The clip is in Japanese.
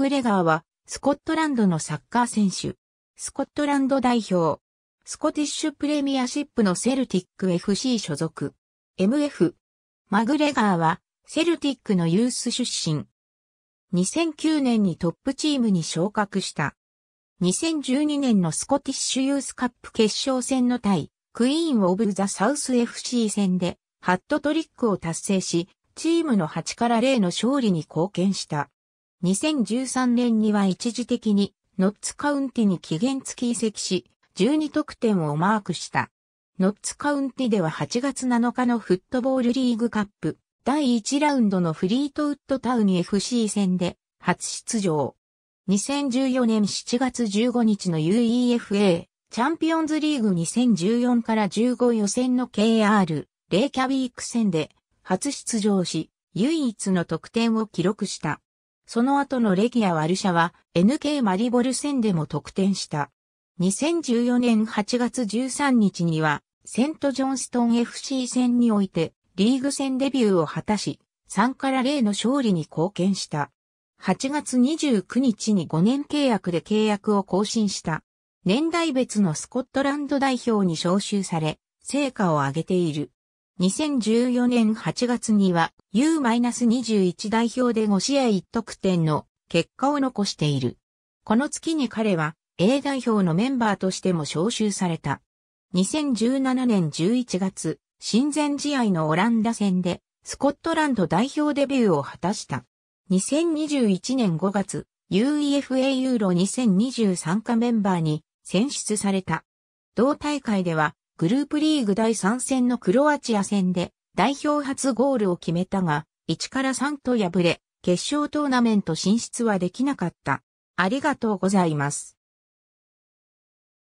グレガーは、スコットランドのサッカー選手。スコットランド代表。スコティッシュプレミアシップのセルティック FC 所属。MF。マグレガーは、セルティックのユース出身。2009年にトップチームに昇格した。2012年のスコティッシュユースカップ決勝戦の対、クイーンオブザサウス FC 戦で、ハットトリックを達成し、チームの8から0の勝利に貢献した。2013年には一時的にノッツカウンティに期限付き移籍し、12得点をマークした。ノッツカウンティでは8月7日のフットボールリーグカップ第1ラウンドのフリートウッドタウン FC 戦で初出場。2014年7月15日の UEFA チャンピオンズリーグ2014から15予選の KR レイキャビーク戦で初出場し、唯一の得点を記録した。その後のレギア・ワルシャは NK マリボル戦でも得点した。2014年8月13日には、セント・ジョンストン FC 戦において、リーグ戦デビューを果たし、3から0の勝利に貢献した。8月29日に5年契約で契約を更新した。年代別のスコットランド代表に招集され、成果を上げている。2014年8月には U-21 代表で5試合1得点の結果を残している。この月に彼は A 代表のメンバーとしても招集された。2017年11月、親善試合のオランダ戦でスコットランド代表デビューを果たした。2021年5月、UEFA ユーロ2023カメンバーに選出された。同大会ではグループリーグ第3戦のクロアチア戦で代表初ゴールを決めたが、1から3と敗れ、決勝トーナメント進出はできなかった。ありがとうございます。